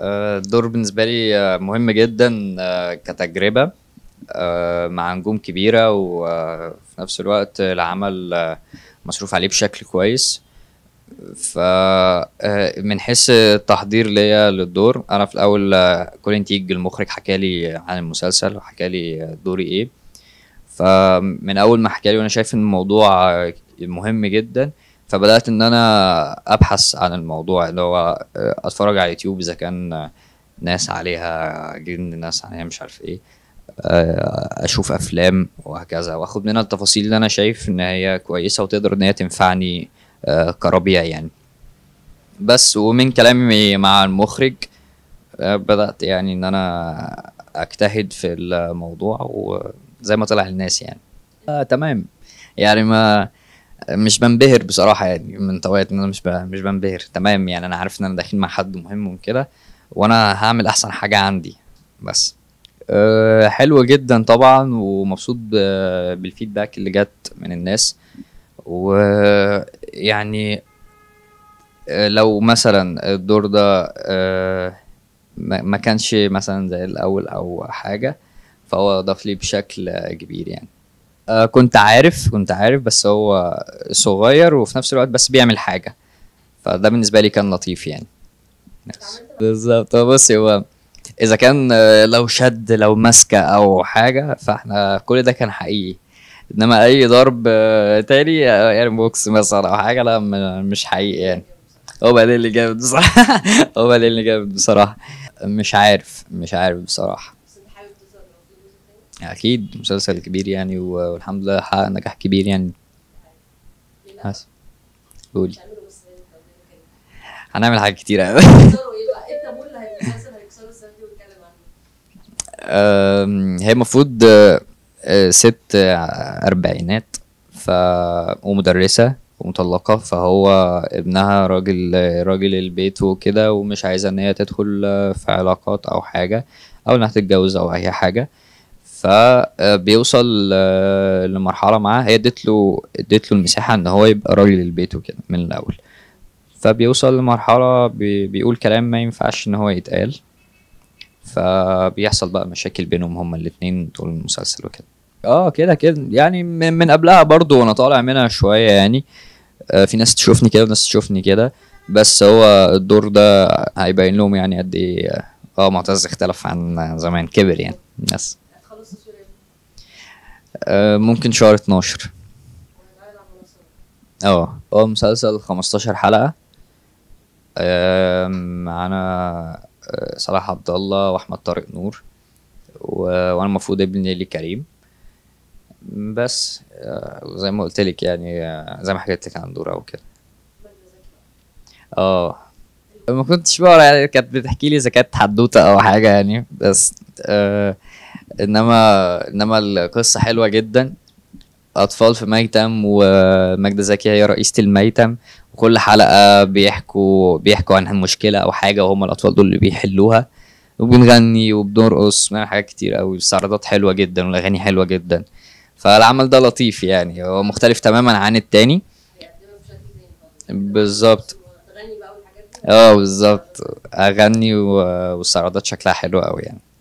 الدور آه، بالنسبه لي آه، مهم جدا آه، كتجربه مع نجوم كبيره وفي نفس الوقت العمل مصروف عليه بشكل كويس ف من حيث التحضير ليا للدور انا في الاول كولين تيج المخرج حكى لي عن المسلسل وحكى لي دوري ايه فمن اول ما حكى لي وانا شايف ان الموضوع مهم جدا فبدات ان انا ابحث عن الموضوع اللي هو آه، اتفرج على يوتيوب اذا كان آه، ناس عليها جن ناس عليها مش عارف ايه آه، اشوف افلام وهكذا واخد منها التفاصيل اللي انا شايف ان هي كويسه وتقدر ان هي تنفعني كربيع يعني بس ومن كلامي مع المخرج بدات يعني ان انا اجتهد في الموضوع وزي ما طلع الناس يعني آه تمام يعني ما مش بنبهر بصراحه يعني من طبيعه ان انا مش مش بنبهر تمام يعني انا عارف ان انا داخل مع حد مهم وكده وانا هعمل احسن حاجه عندي بس آه، حلو جدا طبعا ومبسوط بالفيدباك اللي جت من الناس ويعني آه، لو مثلا الدور ده آه، ما كانش مثلا زي الاول او حاجه فهو ضاف لي بشكل كبير يعني آه كنت عارف كنت عارف بس هو صغير وفي نفس الوقت بس بيعمل حاجه فده بالنسبه لي كان لطيف يعني بالظبط بص هو اذا كان آه، لو شد لو ماسكه او حاجه فاحنا كل ده كان حقيقي انما اي ضرب آه، تاني آه، يعني بوكس مثلا او حاجه لا مش حقيقي يعني هو بقى اللي جامد بصراحه هو بقى اللي جامد بصراحه مش عارف مش عارف بصراحه اكيد مسلسل كبير يعني والحمد لله حقق نجاح كبير يعني بس قولي هنعمل حاجات كتير قوي يعني. هي المفروض آه، ست اربعينات ف ومدرسه ومطلقه فهو ابنها راجل راجل البيت وكده ومش عايزه ان هي تدخل آه، في علاقات او حاجه او انها تتجوز او اي حاجه فبيوصل آه، آه، لمرحله معاه هي اديت له اديت له المساحه ان هو يبقى راجل البيت وكده من الاول فبيوصل لمرحله بي بيقول كلام ما ينفعش ان هو يتقال فبيحصل بقى مشاكل بينهم هما الاتنين طول المسلسل وكده اه كده كده يعني من قبلها برضو وانا طالع منها شويه يعني آه في ناس تشوفني كده وناس تشوفني كده بس هو الدور ده هيبين لهم يعني قد ايه اه معتز اختلف عن زمان كبر يعني بس آه، ممكن شهر 12 اه هو مسلسل 15 حلقة معانا آه، صلاح عبد الله واحمد طارق نور وانا المفروض ابن لي كريم بس آه، زي ما قلت لك يعني زي ما حكيت لك عن دورة كده اه ما كنتش بقرا يعني كانت بتحكي لي اذا كانت حدوته او حاجه يعني بس آه انما انما القصه حلوه جدا اطفال في ميتم ومجد زكي هي رئيسه الميتم وكل حلقه بيحكوا بيحكوا عن مشكله او حاجه وهم الاطفال دول اللي بيحلوها وبنغني وبنرقص بنعمل حاجات كتير قوي والسعرضات حلوه جدا والاغاني حلوه جدا فالعمل ده لطيف يعني هو مختلف تماما عن التاني بالظبط اه بالظبط اغني والسعرادات شكلها حلو قوي يعني